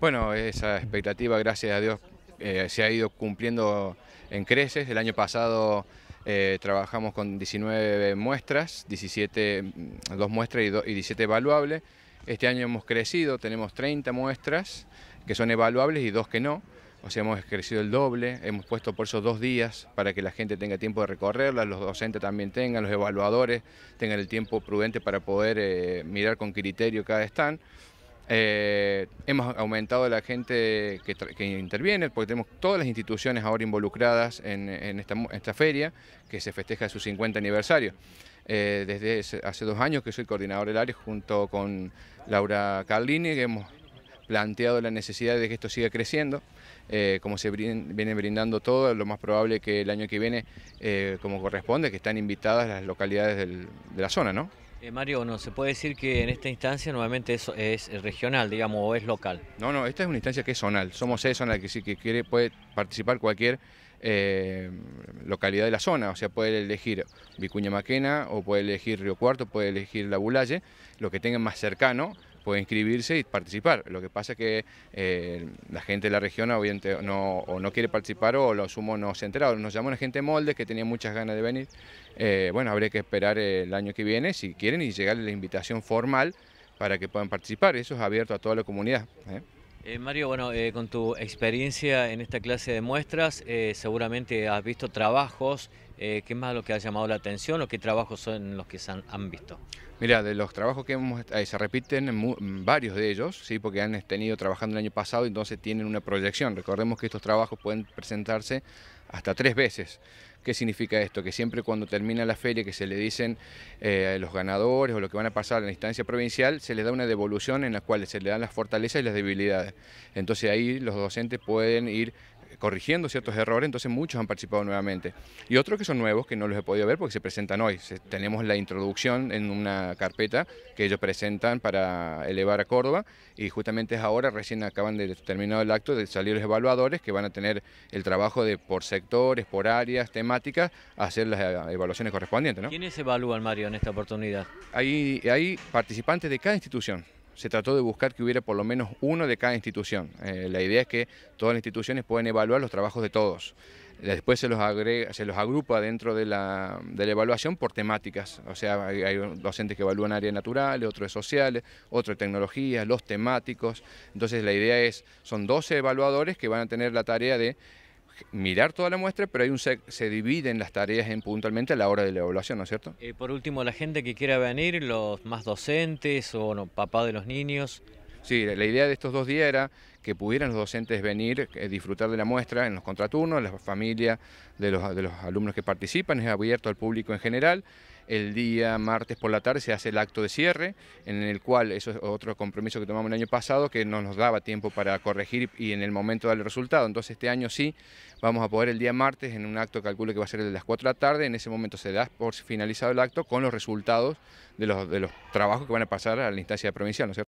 Bueno, esa expectativa, gracias a Dios, eh, se ha ido cumpliendo en creces. El año pasado eh, trabajamos con 19 muestras, 17, mm, dos muestras y, 17 evaluables. Este año hemos crecido, tenemos 30 muestras que son evaluables y dos que no. O sea, hemos crecido el doble, hemos puesto por esos dos días para que la gente tenga tiempo de recorrerlas, los docentes también tengan, los evaluadores tengan el tiempo prudente para poder eh, mirar con criterio cada stand. Eh, hemos aumentado la gente que, interviene, porque tenemos todas las instituciones ahora involucradas en, esta, feria, que se festeja su 50 aniversario. Eh, desde hace dos años que soy coordinador del área, junto con Laura Carlini, que hemos planteado la necesidad de que esto siga creciendo. Eh, como se viene brindando todo, lo más probable que el año que viene, como corresponde, que están invitadas las localidades de la zona, eh, Mario, no se puede decir que en esta instancia nuevamente eso es eh, regional, digamos, o es local. No, no, esta es una instancia que es zonal. Somos en la que sí que quiere, puede participar cualquier eh, localidad de la zona, o sea, puede elegir Vicuña Maquena, o puede elegir Río Cuarto, puede elegir La Bulalle, lo que tengan más cercano puede inscribirse y participar. Lo que pasa es que eh, la gente de la región obviamente no, o no quiere participar o los sumo no se ha Nos llamó la gente de Molde que tenía muchas ganas de venir. Eh, bueno, habría que esperar el año que viene si quieren y llegarle la invitación formal para que puedan participar. Eso es abierto a toda la comunidad. ¿eh? Mario, bueno, con tu experiencia en esta clase de muestras, seguramente has visto trabajos eh, ¿Qué más lo que ha llamado la atención o qué trabajos son los que se han, visto? Mira, de los trabajos que hemos, eh, se repiten varios de ellos, sí, porque han tenido trabajando el año pasado, entonces tienen una proyección. Recordemos que estos trabajos pueden presentarse hasta tres veces. ¿Qué significa esto? Que siempre cuando termina la feria que se le dicen eh, los ganadores o lo que van a pasar en la instancia provincial, se les da una devolución en la cual se le dan las fortalezas y las debilidades. Entonces ahí los docentes pueden ir corrigiendo ciertos errores, entonces muchos han participado nuevamente. Y otros que son nuevos, que no los he podido ver porque se presentan hoy. tenemos la introducción en una carpeta que ellos presentan para elevar a Córdoba y justamente es ahora, recién acaban de terminar el acto de salir los evaluadores que van a tener el trabajo de por sectores, por áreas, temáticas, hacer las eh, evaluaciones correspondientes. ¿no? ¿Quiénes evalúan, Mario, en esta oportunidad? hay participantes de cada institución se trató de buscar que hubiera por lo menos uno de cada institución. Eh, la idea es que todas las instituciones puedan evaluar los trabajos de todos. Después se los, agrega, se los agrupa dentro de la, de la, evaluación por temáticas. O sea, hay, docentes que evalúan áreas naturales, otros sociales, otros de tecnologías, los temáticos. Entonces la idea es, son 12 evaluadores que van a tener la tarea de mirar toda la muestra, pero hay un se, dividen las tareas puntualmente a la hora de la evaluación, ¿no es cierto? Y eh, por último, la gente que quiera venir, los más docentes o papás papá de los niños. Sí, la idea de estos dos días era que pudieran los docentes venir, eh, disfrutar de la muestra en los contraturnos, la familia de los, de los alumnos que participan, es abierto al público en general. El día martes por la tarde se hace el acto de cierre, en el cual, eso es otro compromiso que tomamos el año pasado, que no nos daba tiempo para corregir y en el momento dar el resultado. Entonces este año sí vamos a poder el día martes, en un acto calculo que va a ser de las 4 de la tarde, en ese momento se da por finalizado el acto con los resultados de los, de los trabajos que van a pasar a la instancia provincial. ¿no?